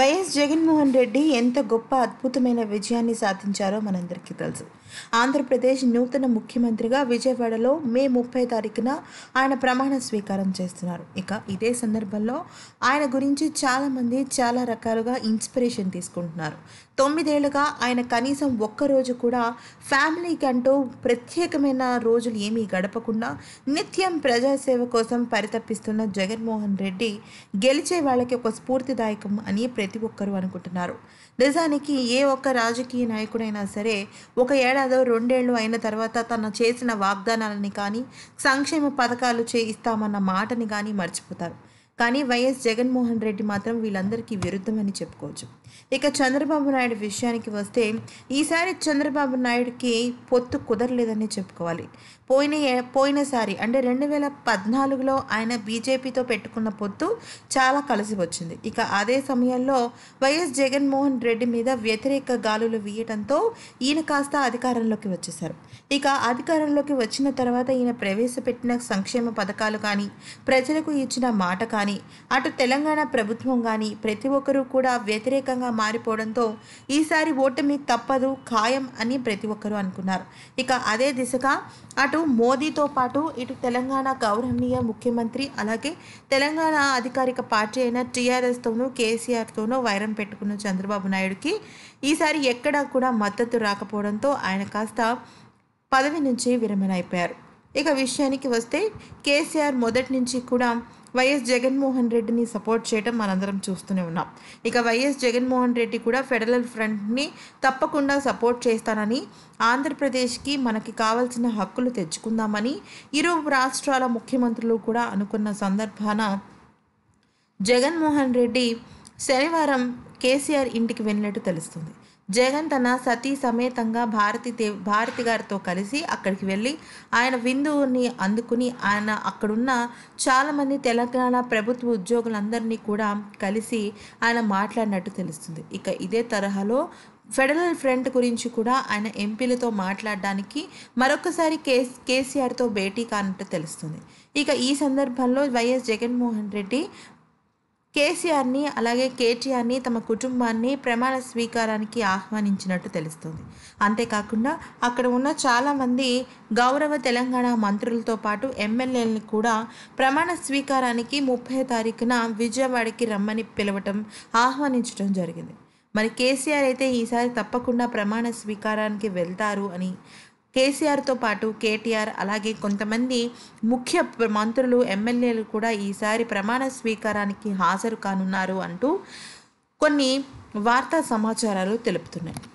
YS Jaganmohan Reddy ఎంత గొప్ప అద్భుతమైన విజయాన్ని సాధించారో మనందరికీ తెలుసు ఆంధ్రప్రదేశ్ నూతన ముఖ్యమంత్రిగా విజయవాడలో మే ముప్పై తారీఖున ఆయన ప్రమాణ స్వీకారం చేస్తున్నారు ఇక ఇదే సందర్భంలో ఆయన గురించి చాలామంది చాలా రకాలుగా ఇన్స్పిరేషన్ తీసుకుంటున్నారు తొమ్మిదేళ్లుగా ఆయన కనీసం ఒక్కరోజు కూడా ఫ్యామిలీకి అంటూ ప్రత్యేకమైన రోజులు ఏమీ గడపకుండా నిత్యం ప్రజాసేవ కోసం పరితపిస్తున్న జగన్మోహన్ రెడ్డి గెలిచే వాళ్ళకి ఒక స్ఫూర్తిదాయకం అని ప్రతి ఒక్కరూ అనుకుంటున్నారు నిజానికి ఏ ఒక్క రాజకీయ నాయకుడైనా సరే ఒక ఏడాదో రెండేళ్లు అయిన తర్వాత తను చేసిన వాగ్దానాలని కానీ సంక్షేమ పథకాలు చేయిస్తామన్న మాటని కానీ మర్చిపోతారు కానీ వైఎస్ జగన్మోహన్ రెడ్డి మాత్రం వీళ్ళందరికీ విరుద్ధమని చెప్పుకోవచ్చు ఇక చంద్రబాబు నాయుడు విషయానికి వస్తే ఈసారి చంద్రబాబు నాయుడుకి పొత్తు కుదరలేదని చెప్పుకోవాలి పోయిన పోయినసారి అంటే రెండు వేల పద్నాలుగులో ఆయన బీజేపీతో పెట్టుకున్న పొత్తు చాలా కలిసి వచ్చింది ఇక అదే సమయంలో వైఎస్ జగన్మోహన్ రెడ్డి మీద వ్యతిరేక గాలులు వీయటంతో ఈయన కాస్త అధికారంలోకి వచ్చేశారు ఇక అధికారంలోకి వచ్చిన తర్వాత ఈయన ప్రవేశపెట్టిన సంక్షేమ పథకాలు కానీ ప్రజలకు ఇచ్చిన మాట కానీ కానీ అటు తెలంగాణ ప్రభుత్వం కానీ ప్రతి ఒక్కరూ కూడా వ్యతిరేకంగా మారిపోవడంతో ఈసారి ఓటమి తప్పదు ఖాయం అని ప్రతి ఒక్కరూ అనుకున్నారు ఇక అదే దిశగా అటు మోదీతో పాటు ఇటు తెలంగాణ గౌరవనీయ ముఖ్యమంత్రి అలాగే తెలంగాణ అధికారిక పార్టీ అయిన టీఆర్ఎస్తోనూ కేసీఆర్తోనూ వైరం పెట్టుకున్న చంద్రబాబు నాయుడుకి ఈసారి ఎక్కడా కూడా మద్దతు రాకపోవడంతో ఆయన కాస్త పదవి నుంచి విరమణ అయిపోయారు ఇక విషయానికి వస్తే కేసీఆర్ మొదటి నుంచి కూడా వైఎస్ జగన్మోహన్ రెడ్డిని సపోర్ట్ చేయడం మనందరం చూస్తూనే ఉన్నాం ఇక వైఎస్ జగన్మోహన్ రెడ్డి కూడా ఫెడరల్ ఫ్రంట్ని తప్పకుండా సపోర్ట్ చేస్తానని ఆంధ్రప్రదేశ్కి మనకి కావాల్సిన హక్కులు తెచ్చుకుందామని ఇరు రాష్ట్రాల ముఖ్యమంత్రులు కూడా అనుకున్న సందర్భాన జగన్మోహన్ రెడ్డి శనివారం కేసీఆర్ ఇంటికి వెళ్ళినట్టు తెలుస్తుంది జగన్ తన సతీ సమేతంగా భారతి దేవ్ భారతి గారితో కలిసి అక్కడికి వెళ్ళి ఆయన విందుని అందుకుని ఆయన అక్కడున్న చాలామంది తెలంగాణ ప్రభుత్వ ఉద్యోగులందరినీ కూడా కలిసి ఆయన మాట్లాడినట్టు తెలుస్తుంది ఇక ఇదే తరహాలో ఫెడరల్ ఫ్రంట్ గురించి కూడా ఆయన ఎంపీలతో మాట్లాడడానికి మరొకసారి కేస్ కేసీఆర్తో భేటీ కానట్టు తెలుస్తుంది ఇక ఈ సందర్భంలో వైఎస్ జగన్మోహన్ రెడ్డి కేసీఆర్ని అలాగే కేటీఆర్ని తమ కుటుంబాన్ని ప్రమాణ స్వీకారానికి ఆహ్వానించినట్టు తెలుస్తుంది అంతేకాకుండా అక్కడ ఉన్న చాలామంది గౌరవ తెలంగాణ మంత్రులతో పాటు ఎమ్మెల్యేలను కూడా ప్రమాణ స్వీకారానికి ముప్పై తారీఖున విజయవాడకి రమ్మని పిలవటం ఆహ్వానించడం జరిగింది మరి కేసీఆర్ అయితే ఈసారి తప్పకుండా ప్రమాణ స్వీకారానికి వెళ్తారు అని కేసీఆర్తో పాటు కేటీఆర్ అలాగే కొంతమంది ముఖ్య మంత్రులు ఎమ్మెల్యేలు కూడా ఈసారి ప్రమాణ స్వీకారానికి హాజరు కానున్నారు అంటూ కొన్ని వార్తా సమాచారాలు తెలుపుతున్నాయి